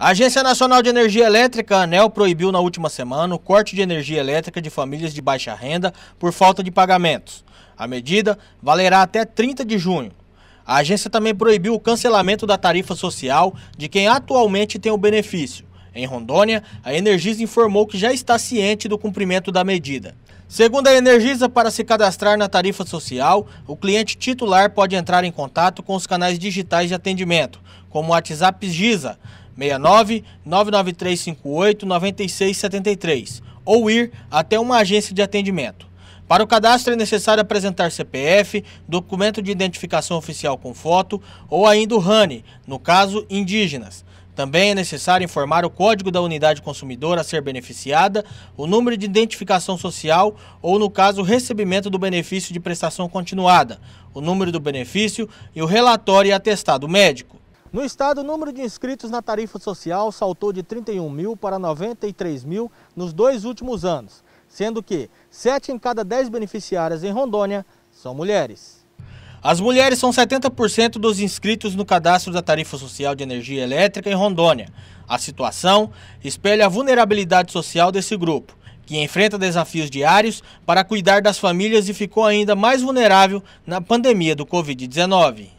A Agência Nacional de Energia Elétrica, ANEL, proibiu na última semana o corte de energia elétrica de famílias de baixa renda por falta de pagamentos. A medida valerá até 30 de junho. A agência também proibiu o cancelamento da tarifa social de quem atualmente tem o benefício. Em Rondônia, a Energisa informou que já está ciente do cumprimento da medida. Segundo a Energisa, para se cadastrar na tarifa social, o cliente titular pode entrar em contato com os canais digitais de atendimento, como o WhatsApp Giza, 69 99358 9673 ou ir até uma agência de atendimento. Para o cadastro é necessário apresentar CPF, documento de identificação oficial com foto ou ainda o RANI, no caso indígenas. Também é necessário informar o código da unidade consumidora a ser beneficiada, o número de identificação social ou, no caso, o recebimento do benefício de prestação continuada, o número do benefício e o relatório e atestado médico. No estado, o número de inscritos na tarifa social saltou de 31 mil para 93 mil nos dois últimos anos, sendo que 7 em cada 10 beneficiárias em Rondônia são mulheres. As mulheres são 70% dos inscritos no cadastro da tarifa social de energia elétrica em Rondônia. A situação espelha a vulnerabilidade social desse grupo, que enfrenta desafios diários para cuidar das famílias e ficou ainda mais vulnerável na pandemia do Covid-19.